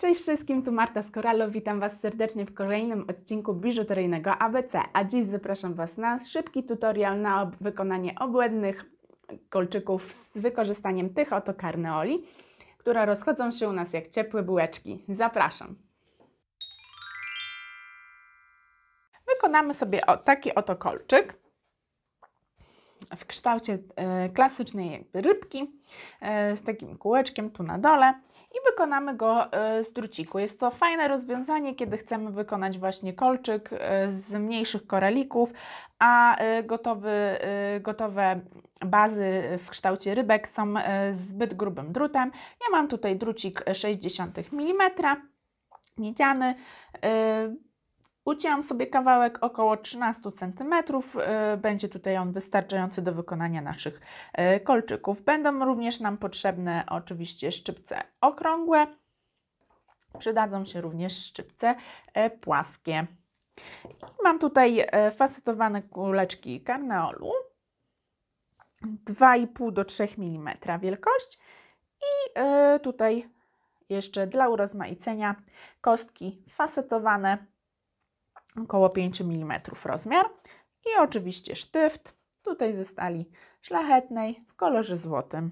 Cześć wszystkim, tu Marta Skoralo, witam Was serdecznie w kolejnym odcinku biżuteryjnego ABC, a dziś zapraszam Was na szybki tutorial na ob wykonanie obłędnych kolczyków z wykorzystaniem tych oto karneoli, które rozchodzą się u nas jak ciepłe bułeczki. Zapraszam! Wykonamy sobie o taki oto kolczyk w kształcie e, klasycznej jakby rybki e, z takim kółeczkiem tu na dole i wykonamy go e, z druciku. Jest to fajne rozwiązanie, kiedy chcemy wykonać właśnie kolczyk z mniejszych koralików, a gotowy, gotowe bazy w kształcie rybek są zbyt grubym drutem. Ja mam tutaj drucik 60 mm miedziany. Ucięłam sobie kawałek około 13 cm. Y, będzie tutaj on wystarczający do wykonania naszych y, kolczyków. Będą również nam potrzebne oczywiście szczypce okrągłe. Przydadzą się również szczypce y, płaskie. Mam tutaj facetowane kuleczki karneolu 2,5 do 3 mm wielkość i tutaj jeszcze dla urozmaicenia kostki facetowane około 5 mm rozmiar. I oczywiście sztyft, tutaj ze stali szlachetnej w kolorze złotym.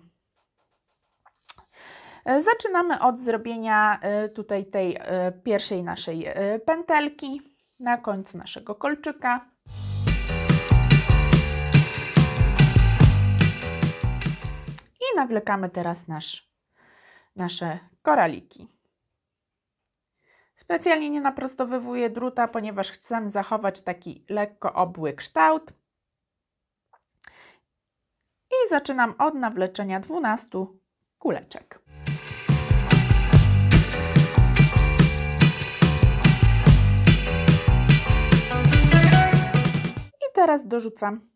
E, zaczynamy od zrobienia e, tutaj tej e, pierwszej naszej pętelki na końcu naszego kolczyka. I nawlekamy teraz nasz, nasze koraliki. Specjalnie nie naprostowywuję druta, ponieważ chcę zachować taki lekko obły kształt. I zaczynam od nawleczenia 12 kuleczek. I teraz dorzucam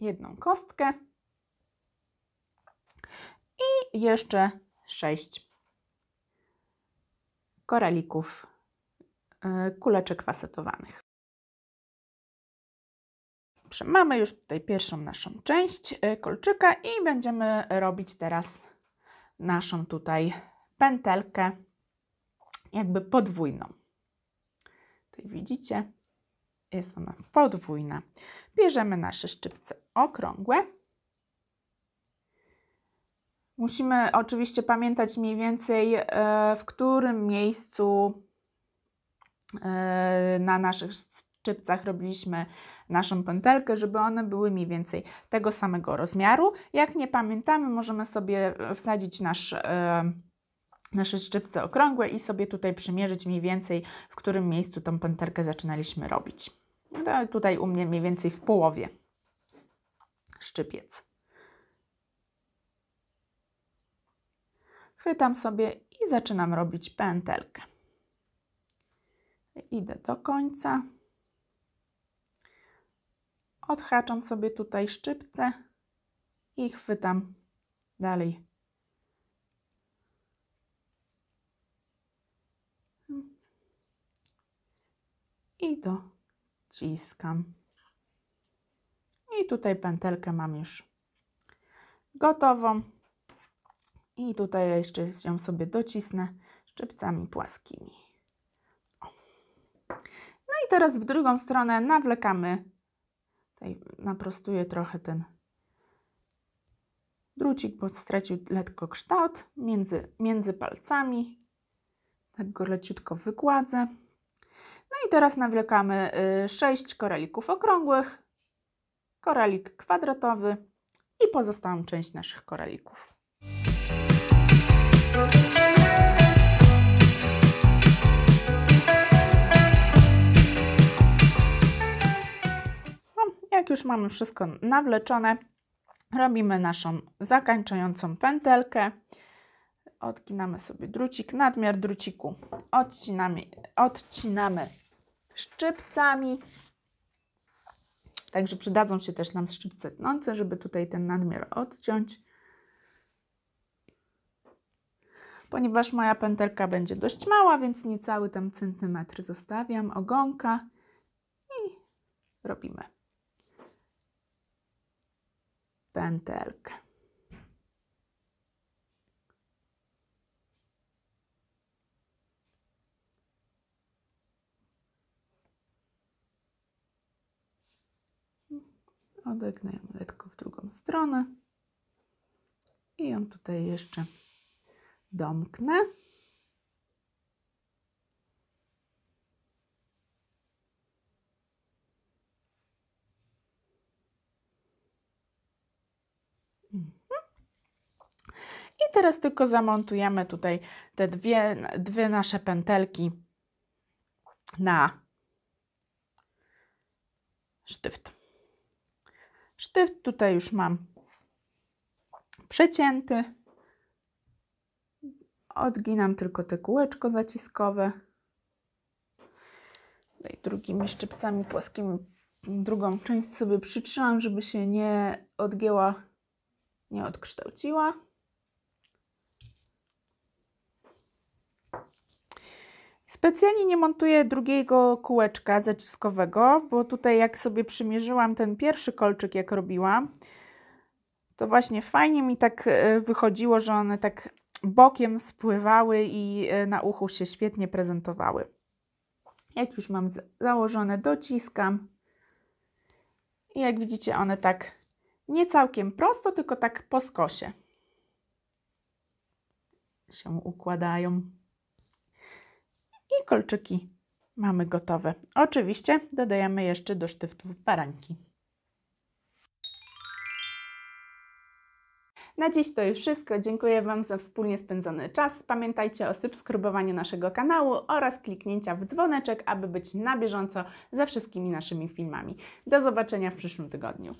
jedną kostkę i jeszcze 6 koralików, e, kuleczek fasetowanych. mamy już tutaj pierwszą naszą część e, kolczyka i będziemy robić teraz naszą tutaj pętelkę jakby podwójną. Tutaj widzicie, jest ona podwójna. Bierzemy nasze szczypce okrągłe Musimy oczywiście pamiętać mniej więcej, e, w którym miejscu e, na naszych szczypcach robiliśmy naszą pętelkę, żeby one były mniej więcej tego samego rozmiaru. Jak nie pamiętamy, możemy sobie e, wsadzić nasz, nasze szczypce okrągłe i sobie tutaj przymierzyć mniej więcej, w którym miejscu tą pętelkę zaczynaliśmy robić. No tutaj u mnie mniej więcej w połowie szczypiec. chwytam sobie i zaczynam robić pętelkę. Idę do końca. Odhaczam sobie tutaj szczypce i chwytam dalej. I dociskam. I tutaj pętelkę mam już gotową. I tutaj ja jeszcze ją sobie docisnę szczypcami płaskimi. O. No i teraz w drugą stronę nawlekamy. Tutaj naprostuję trochę ten drucik, bo stracił lekko kształt między, między palcami. Tak go leciutko wygładzę. No i teraz nawlekamy 6 y, koralików okrągłych, koralik kwadratowy i pozostałą część naszych koralików. No, jak już mamy wszystko nawleczone, robimy naszą zakańczającą pętelkę. Odginamy sobie drucik, nadmiar druciku odcinamy, odcinamy szczypcami. Także przydadzą się też nam szczypce tnące, żeby tutaj ten nadmiar odciąć. Ponieważ moja pętelka będzie dość mała, więc niecały tam centymetr zostawiam ogonka i robimy pętelkę. Odegnę ją lekko w drugą stronę i ją tutaj jeszcze domknę. Mhm. I teraz tylko zamontujemy tutaj te dwie, dwie nasze pętelki na sztyft. Sztyft tutaj już mam przecięty. Odginam tylko te kółeczko zaciskowe. Tutaj no drugimi szczypcami płaskimi drugą część sobie przytrzymam, żeby się nie odgięła, nie odkształciła. Specjalnie nie montuję drugiego kółeczka zaciskowego, bo tutaj jak sobie przymierzyłam ten pierwszy kolczyk, jak robiłam, to właśnie fajnie mi tak e, wychodziło, że one tak bokiem spływały i e, na uchu się świetnie prezentowały. Jak już mam założone, dociskam. I jak widzicie, one tak nie całkiem prosto, tylko tak po skosie się układają. I kolczyki mamy gotowe. Oczywiście dodajemy jeszcze do sztyftów baranki. Na dziś to już wszystko. Dziękuję Wam za wspólnie spędzony czas. Pamiętajcie o subskrybowaniu naszego kanału oraz kliknięcia w dzwoneczek, aby być na bieżąco ze wszystkimi naszymi filmami. Do zobaczenia w przyszłym tygodniu.